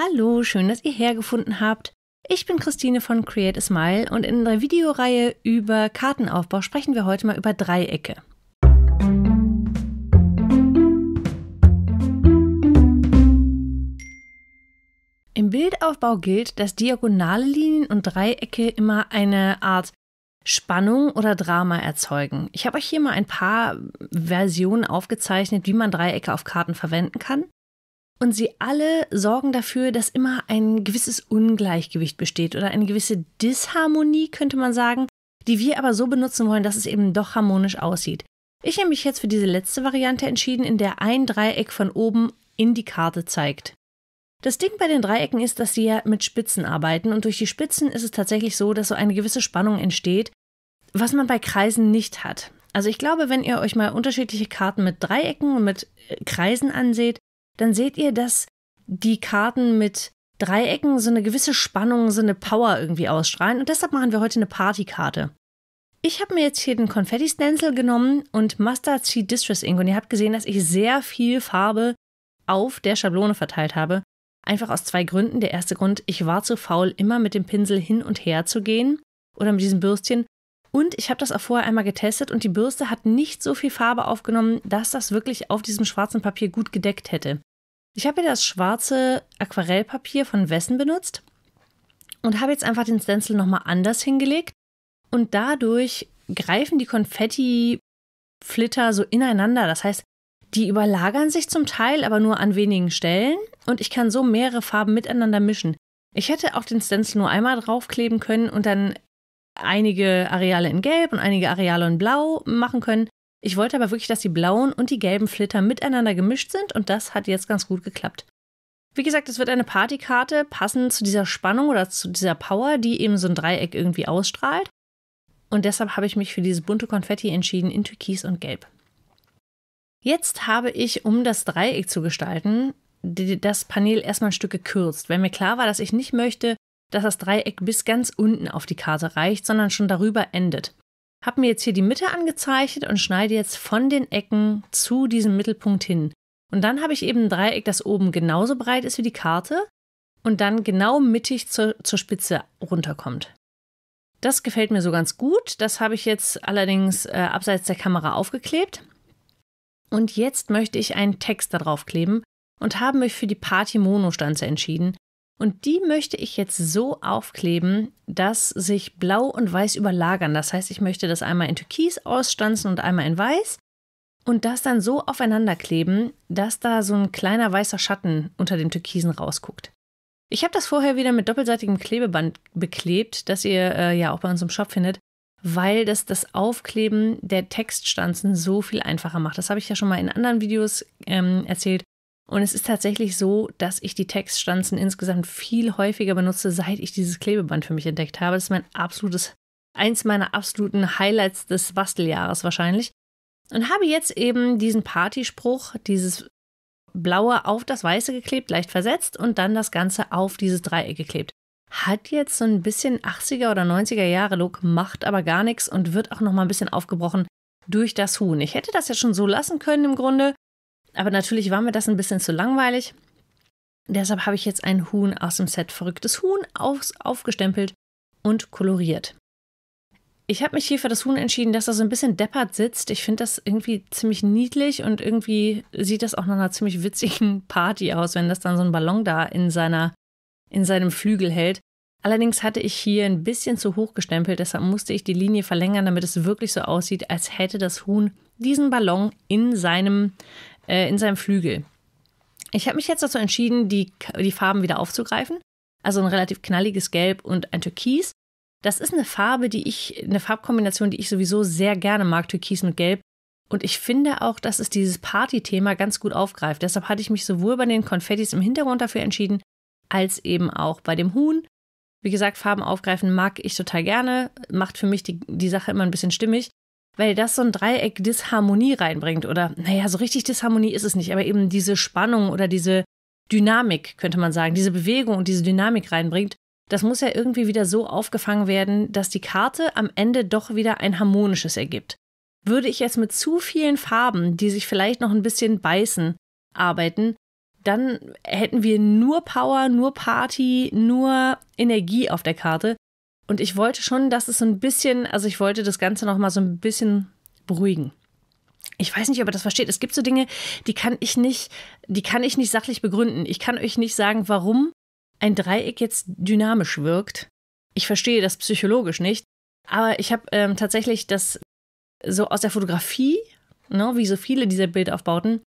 Hallo, schön, dass ihr hergefunden habt. Ich bin Christine von Create a Smile und in der Videoreihe über Kartenaufbau sprechen wir heute mal über Dreiecke. Im Bildaufbau gilt, dass diagonale Linien und Dreiecke immer eine Art Spannung oder Drama erzeugen. Ich habe euch hier mal ein paar Versionen aufgezeichnet, wie man Dreiecke auf Karten verwenden kann. Und sie alle sorgen dafür, dass immer ein gewisses Ungleichgewicht besteht oder eine gewisse Disharmonie, könnte man sagen, die wir aber so benutzen wollen, dass es eben doch harmonisch aussieht. Ich habe mich jetzt für diese letzte Variante entschieden, in der ein Dreieck von oben in die Karte zeigt. Das Ding bei den Dreiecken ist, dass sie ja mit Spitzen arbeiten und durch die Spitzen ist es tatsächlich so, dass so eine gewisse Spannung entsteht, was man bei Kreisen nicht hat. Also ich glaube, wenn ihr euch mal unterschiedliche Karten mit Dreiecken und mit äh, Kreisen anseht, dann seht ihr, dass die Karten mit Dreiecken so eine gewisse Spannung, so eine Power irgendwie ausstrahlen. Und deshalb machen wir heute eine Partykarte. Ich habe mir jetzt hier den Konfetti-Stencil genommen und Mustard Seed Distress Ink. Und ihr habt gesehen, dass ich sehr viel Farbe auf der Schablone verteilt habe. Einfach aus zwei Gründen. Der erste Grund, ich war zu faul, immer mit dem Pinsel hin und her zu gehen oder mit diesem Bürstchen. Und ich habe das auch vorher einmal getestet und die Bürste hat nicht so viel Farbe aufgenommen, dass das wirklich auf diesem schwarzen Papier gut gedeckt hätte. Ich habe hier das schwarze Aquarellpapier von Wessen benutzt und habe jetzt einfach den Stencil nochmal anders hingelegt und dadurch greifen die Konfetti-Flitter so ineinander. Das heißt, die überlagern sich zum Teil, aber nur an wenigen Stellen und ich kann so mehrere Farben miteinander mischen. Ich hätte auch den Stencil nur einmal draufkleben können und dann einige Areale in Gelb und einige Areale in Blau machen können. Ich wollte aber wirklich, dass die blauen und die gelben Flitter miteinander gemischt sind und das hat jetzt ganz gut geklappt. Wie gesagt, es wird eine Partykarte passend zu dieser Spannung oder zu dieser Power, die eben so ein Dreieck irgendwie ausstrahlt. Und deshalb habe ich mich für dieses bunte Konfetti entschieden in Türkis und Gelb. Jetzt habe ich, um das Dreieck zu gestalten, das Panel erstmal ein Stück gekürzt, weil mir klar war, dass ich nicht möchte, dass das Dreieck bis ganz unten auf die Karte reicht, sondern schon darüber endet habe mir jetzt hier die Mitte angezeichnet und schneide jetzt von den Ecken zu diesem Mittelpunkt hin. Und dann habe ich eben ein Dreieck, das oben genauso breit ist wie die Karte und dann genau mittig zur, zur Spitze runterkommt. Das gefällt mir so ganz gut. Das habe ich jetzt allerdings äh, abseits der Kamera aufgeklebt. Und jetzt möchte ich einen Text darauf kleben und habe mich für die Party Mono Stanze entschieden, und die möchte ich jetzt so aufkleben, dass sich blau und weiß überlagern. Das heißt, ich möchte das einmal in Türkis ausstanzen und einmal in weiß und das dann so aufeinander kleben, dass da so ein kleiner weißer Schatten unter dem Türkisen rausguckt. Ich habe das vorher wieder mit doppelseitigem Klebeband beklebt, das ihr äh, ja auch bei uns im Shop findet, weil das das Aufkleben der Textstanzen so viel einfacher macht. Das habe ich ja schon mal in anderen Videos ähm, erzählt. Und es ist tatsächlich so, dass ich die Textstanzen insgesamt viel häufiger benutze, seit ich dieses Klebeband für mich entdeckt habe. Das ist mein absolutes, eins meiner absoluten Highlights des Basteljahres wahrscheinlich. Und habe jetzt eben diesen Partyspruch, dieses Blaue auf das Weiße geklebt, leicht versetzt und dann das Ganze auf dieses Dreieck geklebt. Hat jetzt so ein bisschen 80er oder 90er Jahre Look, macht aber gar nichts und wird auch nochmal ein bisschen aufgebrochen durch das Huhn. Ich hätte das ja schon so lassen können im Grunde, aber natürlich war mir das ein bisschen zu langweilig. Deshalb habe ich jetzt ein Huhn aus dem Set Verrücktes Huhn auf, aufgestempelt und koloriert. Ich habe mich hier für das Huhn entschieden, dass das so ein bisschen deppert sitzt. Ich finde das irgendwie ziemlich niedlich und irgendwie sieht das auch nach einer ziemlich witzigen Party aus, wenn das dann so ein Ballon da in, seiner, in seinem Flügel hält. Allerdings hatte ich hier ein bisschen zu hoch gestempelt, deshalb musste ich die Linie verlängern, damit es wirklich so aussieht, als hätte das Huhn diesen Ballon in seinem äh, in seinem Flügel. Ich habe mich jetzt dazu entschieden, die, die Farben wieder aufzugreifen. Also ein relativ knalliges Gelb und ein Türkis. Das ist eine Farbe, die ich, eine Farbkombination, die ich sowieso sehr gerne mag, Türkis und Gelb. Und ich finde auch, dass es dieses Party-Thema ganz gut aufgreift. Deshalb hatte ich mich sowohl bei den Konfettis im Hintergrund dafür entschieden, als eben auch bei dem Huhn. Wie gesagt, Farben aufgreifen mag ich total gerne, macht für mich die, die Sache immer ein bisschen stimmig weil das so ein Dreieck Disharmonie reinbringt. Oder naja, so richtig Disharmonie ist es nicht, aber eben diese Spannung oder diese Dynamik, könnte man sagen, diese Bewegung und diese Dynamik reinbringt, das muss ja irgendwie wieder so aufgefangen werden, dass die Karte am Ende doch wieder ein harmonisches ergibt. Würde ich jetzt mit zu vielen Farben, die sich vielleicht noch ein bisschen beißen, arbeiten, dann hätten wir nur Power, nur Party, nur Energie auf der Karte und ich wollte schon, dass es so ein bisschen, also ich wollte das Ganze noch mal so ein bisschen beruhigen. Ich weiß nicht, ob ihr das versteht. Es gibt so Dinge, die kann ich nicht, die kann ich nicht sachlich begründen. Ich kann euch nicht sagen, warum ein Dreieck jetzt dynamisch wirkt. Ich verstehe das psychologisch nicht. Aber ich habe ähm, tatsächlich das so aus der Fotografie, ne, wie so viele dieser Bildaufbauten,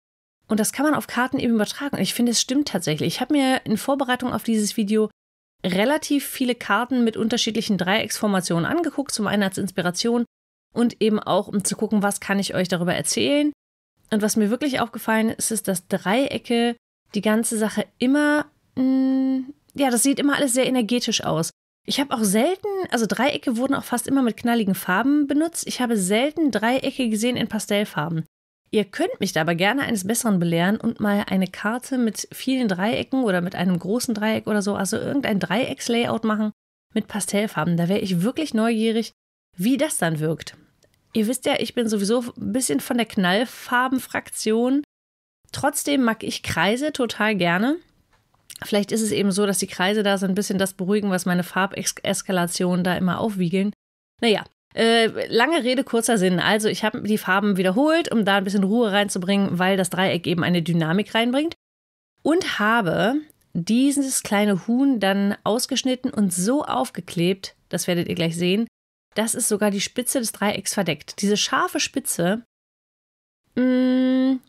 und das kann man auf Karten eben übertragen. Und ich finde, es stimmt tatsächlich. Ich habe mir in Vorbereitung auf dieses Video relativ viele Karten mit unterschiedlichen Dreiecksformationen angeguckt, zum einen als Inspiration und eben auch, um zu gucken, was kann ich euch darüber erzählen. Und was mir wirklich aufgefallen ist, ist, dass Dreiecke die ganze Sache immer, mh, hm, ja, das sieht immer alles sehr energetisch aus. Ich habe auch selten, also Dreiecke wurden auch fast immer mit knalligen Farben benutzt. Ich habe selten Dreiecke gesehen in Pastellfarben. Ihr könnt mich da aber gerne eines Besseren belehren und mal eine Karte mit vielen Dreiecken oder mit einem großen Dreieck oder so, also irgendein Dreieckslayout machen mit Pastellfarben. Da wäre ich wirklich neugierig, wie das dann wirkt. Ihr wisst ja, ich bin sowieso ein bisschen von der Knallfarbenfraktion. Trotzdem mag ich Kreise total gerne. Vielleicht ist es eben so, dass die Kreise da so ein bisschen das beruhigen, was meine Farbeskalation da immer aufwiegeln. Naja, äh, lange Rede, kurzer Sinn. Also, ich habe die Farben wiederholt, um da ein bisschen Ruhe reinzubringen, weil das Dreieck eben eine Dynamik reinbringt. Und habe dieses kleine Huhn dann ausgeschnitten und so aufgeklebt, das werdet ihr gleich sehen, dass es sogar die Spitze des Dreiecks verdeckt. Diese scharfe Spitze, mh, mm,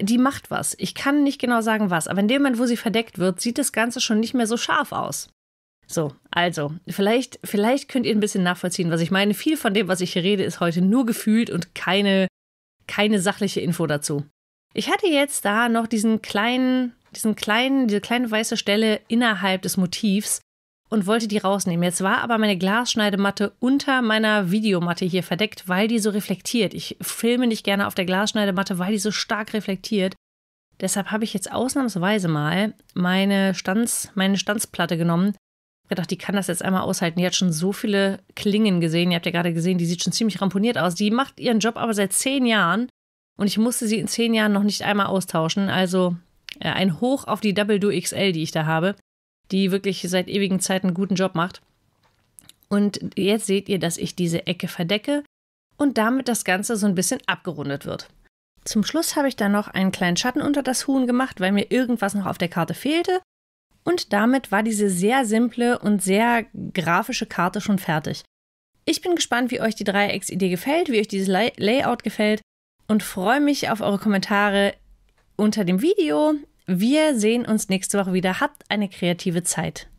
die macht was. Ich kann nicht genau sagen, was, aber in dem Moment, wo sie verdeckt wird, sieht das Ganze schon nicht mehr so scharf aus. So, also, vielleicht, vielleicht könnt ihr ein bisschen nachvollziehen, was ich meine. Viel von dem, was ich hier rede, ist heute nur gefühlt und keine, keine sachliche Info dazu. Ich hatte jetzt da noch diesen kleinen, diesen kleinen, diese kleine weiße Stelle innerhalb des Motivs und wollte die rausnehmen. Jetzt war aber meine Glasschneidematte unter meiner Videomatte hier verdeckt, weil die so reflektiert. Ich filme nicht gerne auf der Glasschneidematte, weil die so stark reflektiert. Deshalb habe ich jetzt ausnahmsweise mal meine, Stanz, meine Stanzplatte genommen gedacht, die kann das jetzt einmal aushalten. Die hat schon so viele Klingen gesehen. Ihr habt ja gerade gesehen, die sieht schon ziemlich ramponiert aus. Die macht ihren Job aber seit zehn Jahren und ich musste sie in zehn Jahren noch nicht einmal austauschen. Also äh, ein Hoch auf die Double Do XL, die ich da habe, die wirklich seit ewigen Zeiten einen guten Job macht. Und jetzt seht ihr, dass ich diese Ecke verdecke und damit das Ganze so ein bisschen abgerundet wird. Zum Schluss habe ich dann noch einen kleinen Schatten unter das Huhn gemacht, weil mir irgendwas noch auf der Karte fehlte. Und damit war diese sehr simple und sehr grafische Karte schon fertig. Ich bin gespannt, wie euch die Dreiecksidee gefällt, wie euch dieses Lay Layout gefällt und freue mich auf eure Kommentare unter dem Video. Wir sehen uns nächste Woche wieder. Habt eine kreative Zeit.